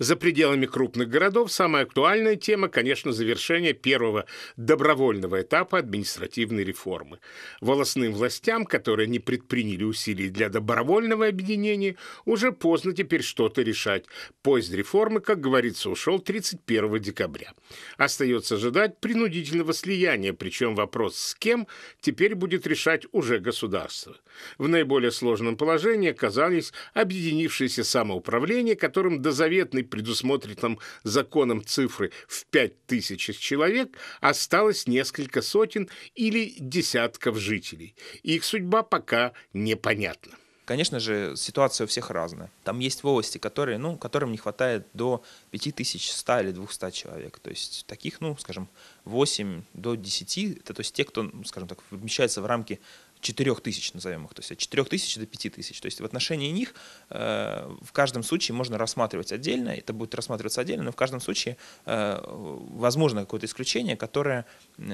За пределами крупных городов самая актуальная тема, конечно, завершение первого добровольного этапа административной реформы. Волосным властям, которые не предприняли усилий для добровольного объединения, уже поздно теперь что-то решать. Поезд реформы, как говорится, ушел 31 декабря. Остается ожидать принудительного слияния, причем вопрос с кем теперь будет решать уже государство. В наиболее сложном положении оказались объединившиеся самоуправления, которым до заветной предусмотренным законом цифры в 5000 человек, осталось несколько сотен или десятков жителей. Их судьба пока непонятна. Конечно же, ситуация у всех разная. Там есть волости, которые, ну, которым не хватает до 5100 или 200 человек. То есть таких, ну, скажем, 8 до 10, это, то есть те, кто, ну, скажем так, вмещается в рамки четырех тысяч, назовем их, то есть от четырех тысяч до пяти тысяч. То есть в отношении них э, в каждом случае можно рассматривать отдельно, это будет рассматриваться отдельно, но в каждом случае э, возможно какое-то исключение, которое,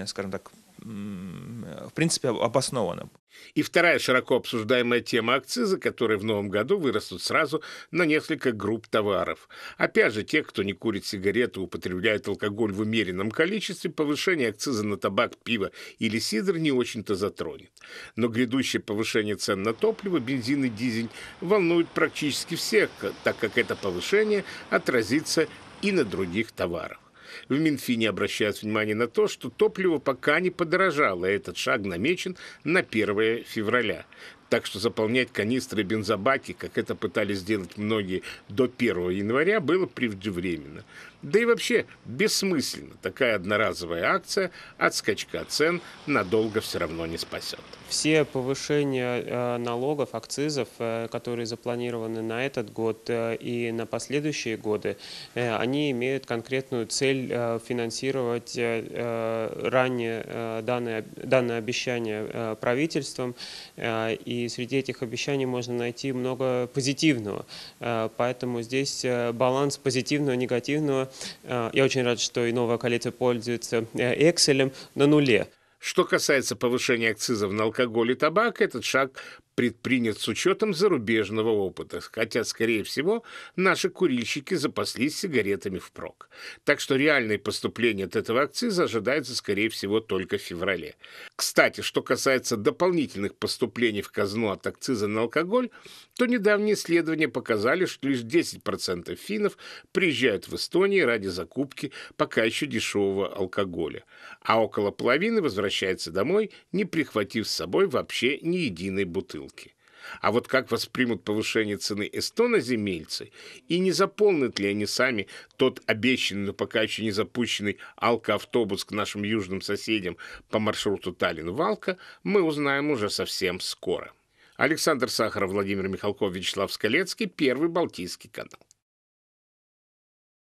скажем так, в принципе, обоснованным. И вторая широко обсуждаемая тема акцизы, которые в новом году вырастут сразу на несколько групп товаров. Опять же, те, кто не курит сигареты, употребляет алкоголь в умеренном количестве, повышение акциза на табак, пиво или сидр не очень-то затронет. Но грядущее повышение цен на топливо, бензин и дизель волнует практически всех, так как это повышение отразится и на других товарах. В Минфине обращают внимание на то, что топливо пока не подорожало, и а этот шаг намечен на 1 февраля. Так что заполнять канистры бензобаки, как это пытались сделать многие до 1 января, было преждевременно. Да и вообще бессмысленно. Такая одноразовая акция от скачка цен надолго все равно не спасет. Все повышения э, налогов, акцизов, э, которые запланированы на этот год э, и на последующие годы, они имеют конкретную цель финансировать ранее данное, данное обещание правительством и и среди этих обещаний можно найти много позитивного. Э, поэтому здесь э, баланс позитивного, негативного. Э, я очень рад, что и новая коалиция пользуется Excel на нуле. Что касается повышения акцизов на алкоголь и табак, этот шаг предпринят с учетом зарубежного опыта, хотя, скорее всего, наши курильщики запаслись сигаретами впрок. Так что реальные поступления от этого акциза ожидаются, скорее всего, только в феврале. Кстати, что касается дополнительных поступлений в казну от акциза на алкоголь, то недавние исследования показали, что лишь 10% финнов приезжают в Эстонию ради закупки пока еще дешевого алкоголя, а около половины возвращается домой, не прихватив с собой вообще ни единой бутылки посылки. А вот как воспримут повышение цены эстона земельцы, и не заполнят ли они сами тот обещанный, но пока еще не запущенный алкоавтобус к нашим южным соседям по маршруту Таллин-Валка, мы узнаем уже совсем скоро. Александр Сахаров, Владимир Михалков, Вячеслав Скалецкий, Первый Балтийский канал.